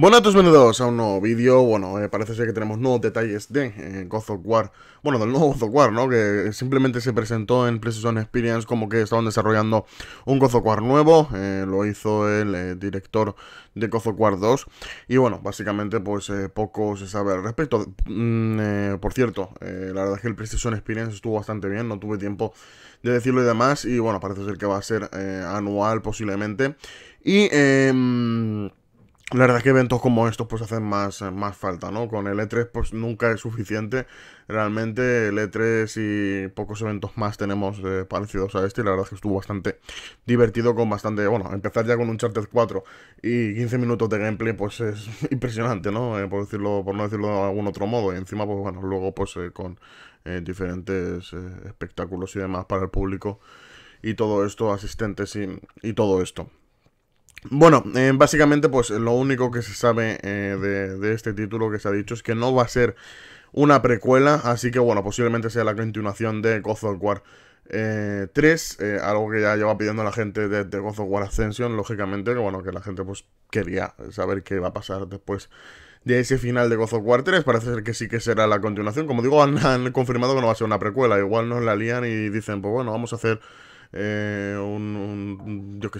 Bueno, todos bienvenidos a un nuevo vídeo, bueno, eh, parece ser que tenemos nuevos detalles de eh, War, bueno, del nuevo God of War, ¿no? Que simplemente se presentó en PlayStation Experience como que estaban desarrollando un God of War nuevo, eh, lo hizo el eh, director de God of War 2, y bueno, básicamente pues poco se sabe al respecto. Mm, por cierto, la verdad es que el PlayStation Experience estuvo bastante bien, no tuve tiempo de decirlo y demás, y bueno, parece ser que va a ser anual posiblemente, y... Em, la verdad que eventos como estos pues hacen más, más falta, ¿no? Con el E3 pues nunca es suficiente. Realmente el E3 y pocos eventos más tenemos eh, parecidos a este y la verdad es que estuvo bastante divertido con bastante... Bueno, empezar ya con un Charter 4 y 15 minutos de gameplay pues es impresionante, ¿no? Eh, por, decirlo, por no decirlo de algún otro modo. Y encima pues bueno, luego pues eh, con diferentes espectáculos y demás para el público y todo esto, asistentes y todo esto. Bueno, eh, básicamente pues lo único que se sabe eh, de, este título que se ha dicho es que no va a ser una precuela, así que bueno, posiblemente sea la continuación de God of War 3, eh, algo que ya lleva pidiendo la gente de, Gozo God of War Ascension, lógicamente, que bueno, que la gente pues quería saber qué va a pasar después de ese final de God of War 3, parece ser que sí que será la continuación, como digo, han, confirmado que no va a ser una precuela, igual nos la lían y dicen, pues bueno, vamos a hacer... un, que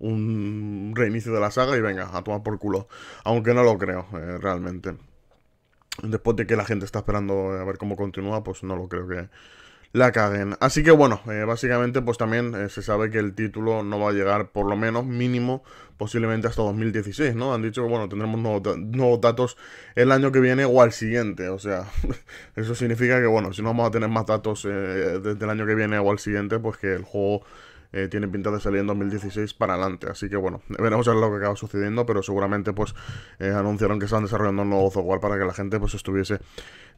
un reinicio de la saga y venga, a tomar por culo. Aunque no lo creo, eh, realmente. Después de que la gente está esperando eh, a ver cómo continúa, pues no lo creo que la caguen. Así que bueno, eh, básicamente pues también se sabe que el título no va a llegar por lo menos mínimo posiblemente hasta 2016, ¿no? Han dicho que bueno, tendremos nuevos, datos el año que viene o al siguiente, o sea, eso significa que bueno, si no vamos a tener más datos desde el año que viene o al siguiente, pues que el juego eh, tiene pinta de salir en 2016 para adelante. Así que bueno, veremos a lo que acaba sucediendo, pero seguramente pues eh, anunciaron que estaban desarrollando un nuevo War para que la gente pues estuviese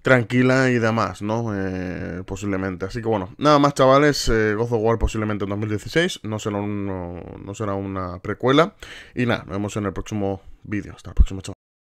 tranquila y demás, ¿no? Eh, posiblemente. Así que bueno, nada más chavales, eh, God of War posiblemente en 2016, no será, no, será una precuela. Y nada, nos vemos en el próximo vídeo. Hasta el próximo, chavales.